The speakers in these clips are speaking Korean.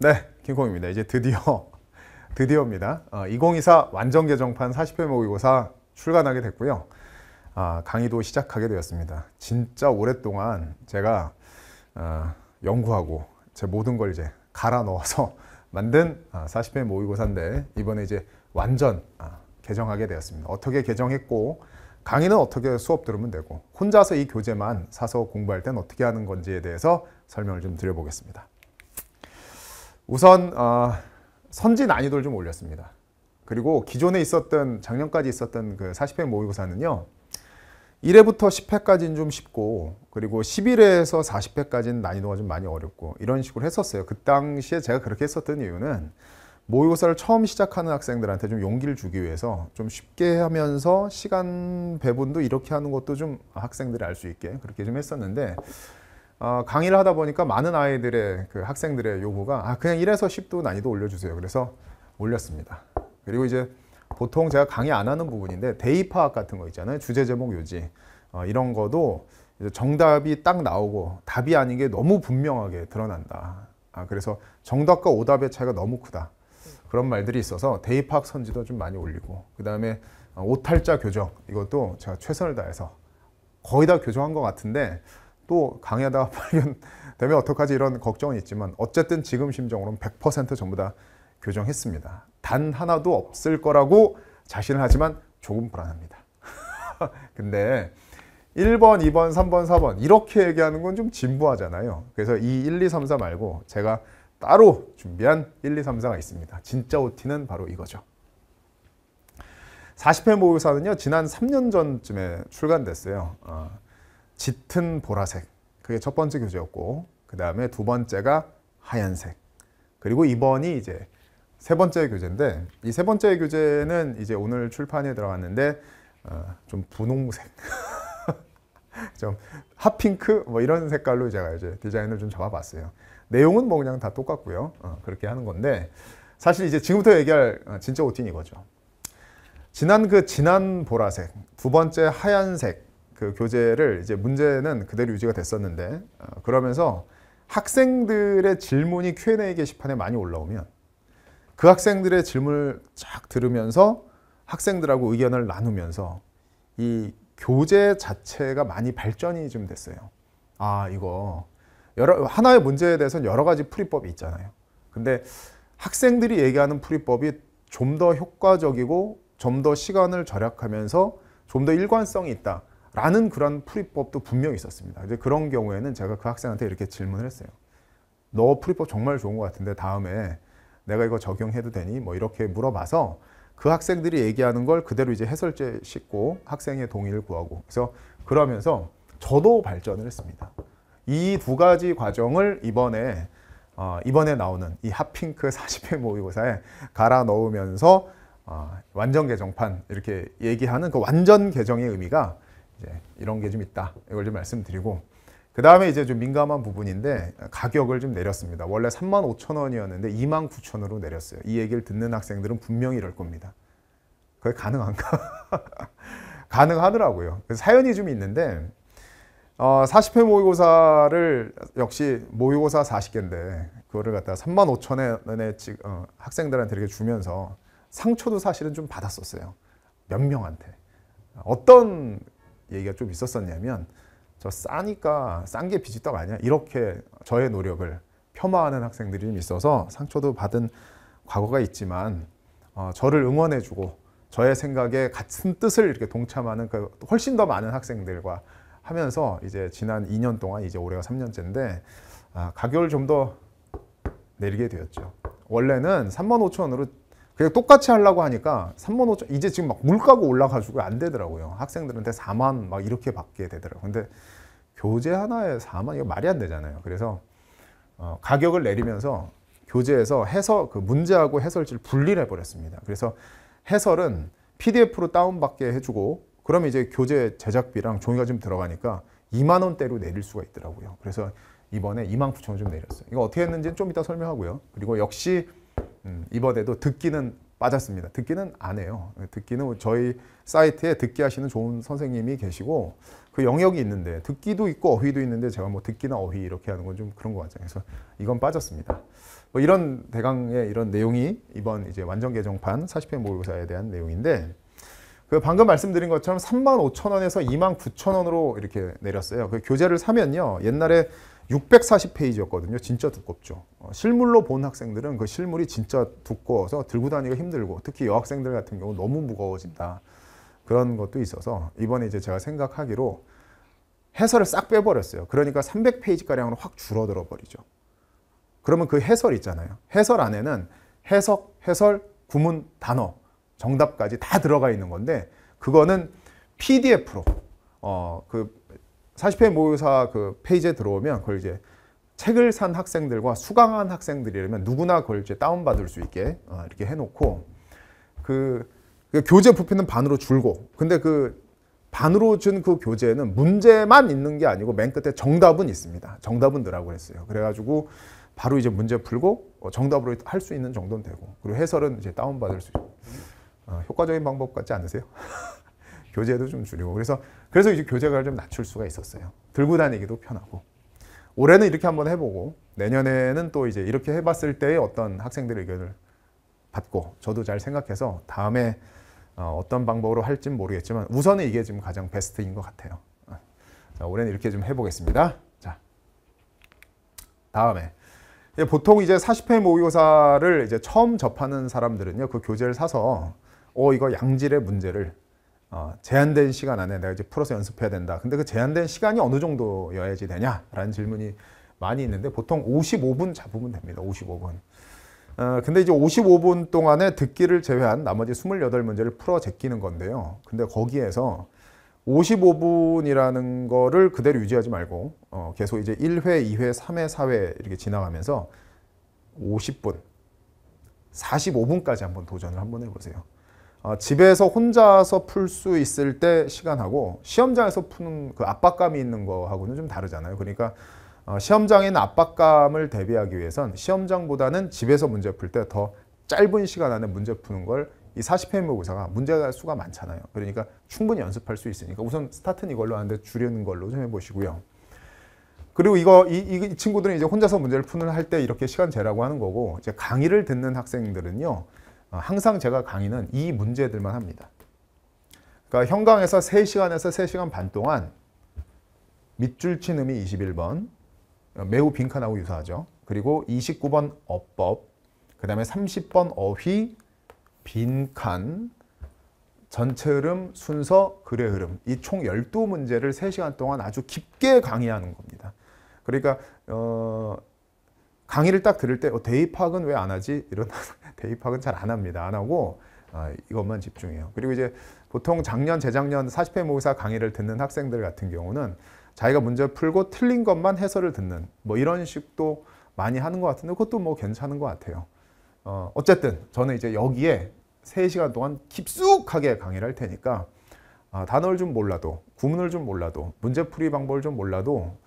네, 김콩입니다. 이제 드디어 드디어입니다. 어, 2024 완전 개정판 40회 모의고사 출간하게 됐고요. 아, 강의도 시작하게 되었습니다. 진짜 오랫동안 제가 어, 연구하고 제 모든 걸 이제 갈아 넣어서 만든 아, 40회 모의고사인데 이번에 이제 완전 아, 개정하게 되었습니다. 어떻게 개정했고 강의는 어떻게 수업 들으면 되고 혼자서 이 교재만 사서 공부할 땐 어떻게 하는 건지에 대해서 설명을 좀 드려보겠습니다. 우선 어, 선지 난이도를 좀 올렸습니다. 그리고 기존에 있었던 작년까지 있었던 그 40회 모의고사는요. 1회부터 10회까지는 좀 쉽고 그리고 11회에서 40회까지는 난이도가 좀 많이 어렵고 이런 식으로 했었어요. 그 당시에 제가 그렇게 했었던 이유는 모의고사를 처음 시작하는 학생들한테 좀 용기를 주기 위해서 좀 쉽게 하면서 시간 배분도 이렇게 하는 것도 좀 학생들이 알 수 있게 그렇게 좀 했었는데 어, 강의를 하다 보니까 많은 아이들의 그 학생들의 요구가 아, 그냥 1에서 10도 난이도 올려주세요. 그래서 올렸습니다. 그리고 이제 보통 제가 강의 안 하는 부분인데 대입 파악 같은 거 있잖아요. 주제 제목 요지 어, 이런 거도 정답이 딱 나오고 답이 아닌 게 너무 분명하게 드러난다. 아, 그래서 정답과 오답의 차이가 너무 크다. 그런 말들이 있어서 대입 파악 선지도 좀 많이 올리고 그 다음에 오탈자 교정 이것도 제가 최선을 다해서 거의 다 교정한 것 같은데 또 강의하다가 발견되면 어떡하지 이런 걱정은 있지만 어쨌든 지금 심정으로는 100% 전부 다 교정했습니다. 단 하나도 없을 거라고 자신을 하지만 조금 불안합니다. 근데 1번, 2번, 3번, 4번 이렇게 얘기하는 건 좀 진부하잖아요. 그래서 이 1, 2, 3, 4 말고 제가 따로 준비한 1, 2, 3, 4가 있습니다. 진짜 OT는 바로 이거죠. 40회 모의사는요. 지난 3년 전쯤에 출간됐어요. 어. 짙은 보라색. 그게 첫 번째 교재였고, 그 다음에 두 번째가 하얀색. 그리고 이번이 이제 세 번째 교재인데, 이 세 번째 교재는 이제 오늘 출판에 들어갔는데, 어, 좀 분홍색. 좀 핫핑크 뭐 이런 색깔로 제가 이제 디자인을 좀 잡아봤어요. 내용은 뭐 그냥 다 똑같고요. 어, 그렇게 하는 건데 사실 이제 지금부터 얘기할 어, 진짜 오틴 이거죠. 지난 그 진한 보라색, 두 번째 하얀색, 그 교재를 이제 문제는 그대로 유지가 됐었는데 어, 그러면서 학생들의 질문이 Q&A 게시판에 많이 올라오면 그 학생들의 질문을 쫙 들으면서 학생들하고 의견을 나누면서 이 교재 자체가 많이 발전이 좀 됐어요. 아 이거 여러 하나의 문제에 대해서는 여러 가지 풀이법이 있잖아요. 근데 학생들이 얘기하는 풀이법이 좀 더 효과적이고 좀 더 시간을 절약하면서 좀 더 일관성이 있다. 라는 그런 풀이법도 분명히 있었습니다. 근데 그런 경우에는 제가 그 학생한테 이렇게 질문을 했어요. 너 풀이법 정말 좋은 것 같은데 다음에 내가 이거 적용해도 되니? 뭐 이렇게 물어봐서 그 학생들이 얘기하는 걸 그대로 이제 해설제 싣고 학생의 동의를 구하고 그래서 그러면서 저도 발전을 했습니다. 이 두 가지 과정을 이번에 어, 이번에 나오는 이 핫핑크 40회 모의고사에 갈아 넣으면서 어, 완전 개정판 이렇게 얘기하는 그 완전 개정의 의미가 이제 이런 게 좀 있다. 이걸 좀 말씀드리고 그 다음에 이제 좀 민감한 부분인데 가격을 좀 내렸습니다. 원래 3만 5천 원이었는데 2만 9천 원으로 내렸어요. 이 얘기를 듣는 학생들은 분명히 이럴 겁니다. 그게 가능한가? 가능하더라고요. 사연이 좀 있는데 어, 40회 모의고사를 역시 모의고사 40개인데 그거를 갖다 가 3만 5천 원에 지금 어, 학생들한테 이렇게 주면서 상처도 사실은 좀 받았었어요. 몇 명한테. 어떤 얘기가 좀 있었었냐면 저 싸니까 싼 게 비지떡 아니야? 이렇게 저의 노력을 폄하하는 학생들이 좀 있어서 상처도 받은 과거가 있지만 어, 저를 응원해주고 저의 생각에 같은 뜻을 이렇게 동참하는 그 훨씬 더 많은 학생들과 하면서 이제 지난 2년 동안 이제 올해가 3년째인데 아, 가격을 좀 더 내리게 되었죠. 원래는 3만 5천 원으로 그냥 똑같이 하려고 하니까 3만 5천 이제 지금 막 물가고 올라가지고 안 되더라고요. 학생들한테 4만 막 이렇게 받게 되더라고요. 근데 교재 하나에 4만 이거 말이 안 되잖아요. 그래서 어, 가격을 내리면서 교재에서 해설 그 문제하고 해설지를 분리해 를 버렸습니다. 그래서 해설은 PDF로 다운받게 해주고 그러면 이제 교재 제작비랑 종이가 좀 들어가니까 2만 원대로 내릴 수가 있더라고요. 그래서 이번에 2만 9천 원 좀 내렸어요. 이거 어떻게 했는지좀 이따 설명하고요. 그리고 역시 음, 이번에도 듣기는 빠졌습니다. 듣기는 안 해요. 예, 듣기는 뭐 저희 사이트에 듣기 하시는 좋은 선생님이 계시고 그 영역이 있는데 듣기도 있고 어휘도 있는데 제가 뭐 듣기나 어휘 이렇게 하는 건 좀 그런 것 같아요. 그래서 이건 빠졌습니다. 뭐 이런 대강의 이런 내용이 이번 이제 완전 개정판 40회 모의고사에 대한 내용인데 그 방금 말씀드린 것처럼 3만 5천 원에서 2만 9천 원으로 이렇게 내렸어요. 그 교재를 사면요. 옛날에 640페이지였거든요. 진짜 두껍죠. 어, 실물로 본 학생들은 그 실물이 진짜 두꺼워서 들고 다니기가 힘들고 특히 여학생들 같은 경우 너무 무거워진다. 그런 것도 있어서 이번에 이제 제가 생각하기로 해설을 싹 빼버렸어요. 그러니까 300페이지가량으로 확 줄어들어 버리죠. 그러면 그 해설 있잖아요. 해설 안에는 해석, 해설, 구문, 단어, 정답까지 다 들어가 있는 건데 그거는 PDF로 어, 그 40회 모의고사 그 페이지에 들어오면 그걸 이제 책을 산 학생들과 수강한 학생들이라면 누구나 그걸 이제 다운받을 수 있게 어, 이렇게 해놓고 그, 그 교재 부피는 반으로 줄고 근데 그 반으로 준 그 교재는 문제만 있는 게 아니고 맨 끝에 정답은 있습니다. 정답은 넣으라고 했어요. 그래가지고 바로 이제 문제 풀고 어, 정답으로 할 수 있는 정도는 되고 그리고 해설은 이제 다운받을 수 있고 어, 효과적인 방법 같지 않으세요? 교재도 좀 줄이고 그래서 그래서 이제 교재가좀 낮출 수가 있었어요. 들고 다니기도 편하고 올해는 이렇게 한번 해보고 내년에는 또 이제 이렇게 해봤을 때의 어떤 학생들의 의견을 받고 저도 잘 생각해서 다음에 어, 어떤 방법으로 할진 모르겠지만 우선은 이게 지금 가장 베스트인 것 같아요. 어. 자, 올해는 이렇게 좀 해보겠습니다. 자, 다음에 보통 이제 40회 모의고사를 이제 처음 접하는 사람들은요 그 교재를 사서 어 이거 양질의 문제를 어, 제한된 시간 안에 내가 이제 풀어서 연습해야 된다. 근데 그 제한된 시간이 어느 정도여야지 되냐라는 질문이 많이 있는데 보통 55분 잡으면 됩니다. 55분. 어, 근데 이제 55분 동안에 듣기를 제외한 나머지 28문제를 풀어 제끼는 건데요. 근데 거기에서 55분이라는 거를 그대로 유지하지 말고 어, 계속 이제 1회, 2회, 3회, 4회 이렇게 지나가면서 50분, 45분까지 한번 도전을 한번 해보세요. 어, 집에서 혼자서 풀 수 있을 때 시간하고 시험장에서 푸는 그 압박감이 있는 거하고는 좀 다르잖아요. 그러니까 어, 시험장에 는 압박감을 대비하기 위해선 시험장보다는 집에서 문제 풀 때 더 짧은 시간 안에 문제 푸는 걸 이 40회 모의사가 문제가 수가 많잖아요. 그러니까 충분히 연습할 수 있으니까 우선 스타트는 이걸로 하는데 줄이는 걸로 좀 해보시고요. 그리고 이거 이, 이 친구들은 이제 혼자서 문제를 푸는 할 때 이렇게 시간 제라고 하는 거고 이제 강의를 듣는 학생들은요. 어, 항상 제가 강의는 이 문제들만 합니다. 그러니까 형광에서 3시간에서 3시간 반 동안 밑줄 친 음이 21번 어, 매우 빈칸하고 유사하죠. 그리고 29번 어법, 그 다음에 30번 어휘, 빈칸, 전체 흐름, 순서, 글의 흐름 이 총 12문제를 3시간 동안 아주 깊게 강의하는 겁니다. 그러니까 어, 강의를 딱 들을 때 어, 대입 파악은 왜 안 하지? 이런 대입 파악은 잘 안 합니다. 안 하고 아, 이것만 집중해요. 그리고 이제 보통 작년, 재작년 40회 모의사 강의를 듣는 학생들 같은 경우는 자기가 문제 풀고 틀린 것만 해설을 듣는 뭐 이런 식도 많이 하는 것 같은데 그것도 뭐 괜찮은 것 같아요. 어, 어쨌든 저는 이제 여기에 3시간 동안 깊숙하게 강의를 할 테니까 어, 단어를 좀 몰라도 구문을 좀 몰라도 문제풀이 방법을 좀 몰라도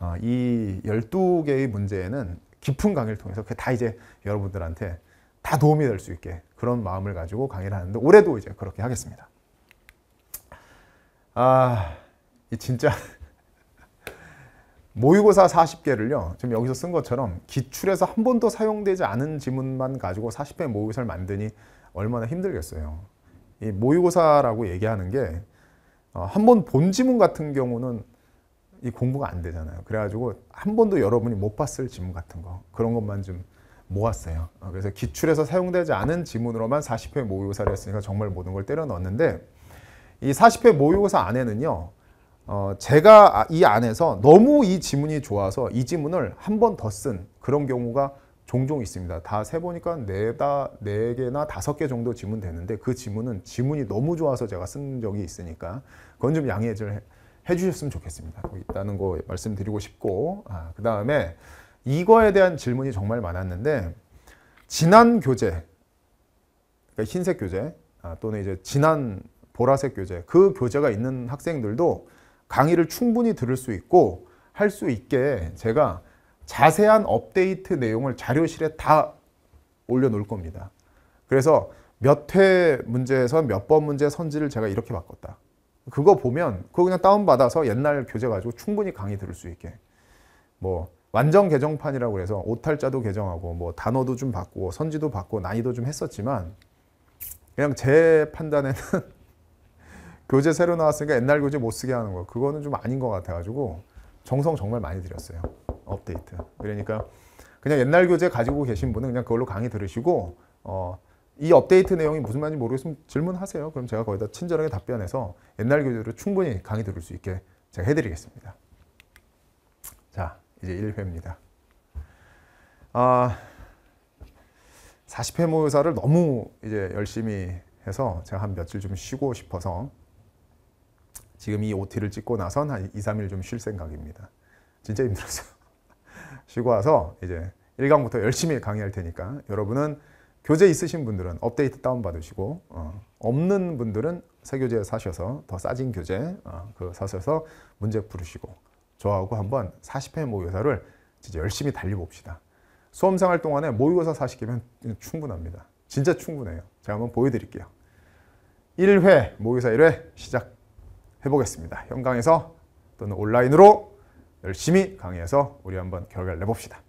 어, 이 12개의 문제에는 깊은 강의를 통해서 다 이제 여러분들한테 다 도움이 될 수 있게 그런 마음을 가지고 강의를 하는데 올해도 이제 그렇게 하겠습니다. 아, 이 진짜 모의고사 40개를요. 지금 여기서 쓴 것처럼 기출에서 한 번도 사용되지 않은 지문만 가지고 40회 모의고사를 만드니 얼마나 힘들겠어요. 이 모의고사라고 얘기하는 게 한 번본 어, 지문 같은 경우는 이 공부가 안 되잖아요. 그래가지고 한 번도 여러분이 못 봤을 지문 같은 거 그런 것만 좀 모았어요. 어, 그래서 기출에서 사용되지 않은 지문으로만 40회 모의고사를 했으니까 정말 모든 걸 때려 넣었는데 이 40회 모의고사 안에는요. 어, 제가 아, 이 안에서 너무 이 지문이 좋아서 이 지문을 한 번 더 쓴 그런 경우가 종종 있습니다. 다 세보니까 네다 네 개나 다섯 개 정도 지문 되는데 그 지문은 지문이 너무 좋아서 제가 쓴 적이 있으니까 그건 좀 양해 해, 해주셨으면 좋겠습니다. 있다는 거 말씀드리고 싶고 아, 그 다음에 이거에 대한 질문이 정말 많았는데 지난 교재, 그러니까 흰색 교재 아, 또는 이제 지난 보라색 교재 그 교재가 있는 학생들도 강의를 충분히 들을 수 있고 할 수 있게 제가 자세한 업데이트 내용을 자료실에 다 올려놓을 겁니다. 그래서 몇 회 문제에서 몇 번 문제 선지를 제가 이렇게 바꿨다. 그거 보면 그거 그냥 다운받아서 옛날 교재 가지고 충분히 강의 들을 수 있게 뭐 완전 개정판이라고 해서 오탈자도 개정하고 뭐 단어도 좀 바꾸고 선지도 바꾸고 난이도 좀 했었지만 그냥 제 판단에는 교재 새로 나왔으니까 옛날 교재 못 쓰게 하는 거 그거는 좀 아닌 것 같아가지고 정성 정말 많이 들였어요 업데이트 그러니까 그냥 옛날 교재 가지고 계신 분은 그냥 그걸로 강의 들으시고 어이 업데이트 내용이 무슨 말인지 모르겠으면 질문하세요. 그럼 제가 거기다 친절하게 답변해서 옛날 교재로 충분히 강의 들을 수 있게 제가 해드리겠습니다. 자, 이제 1회입니다. 아, 40회 모의사를 너무 이제 열심히 해서 제가 한 며칠 좀 쉬고 싶어서 지금 이 OT를 찍고 나선 한 2, 3일 좀 쉴 생각입니다. 진짜 힘들었어요. 쉬고 와서 이제 1강부터 열심히 강의할 테니까 여러분은 교재 있으신 분들은 업데이트 다운받으시고 어, 없는 분들은 새 교재 사셔서 더 싸진 교재 어, 그 사셔서 문제 풀으시고 저하고 한번 40회 모의사를 고 진짜 열심히 달려봅시다. 수험생활 동안에 모의고사 40개면 충분합니다. 진짜 충분해요. 제가 한번 보여드릴게요. 1회 모의고사 1회 시작해보겠습니다. 현강에서 또는 온라인으로 열심히 강의해서 우리 한번 결과를 내봅시다.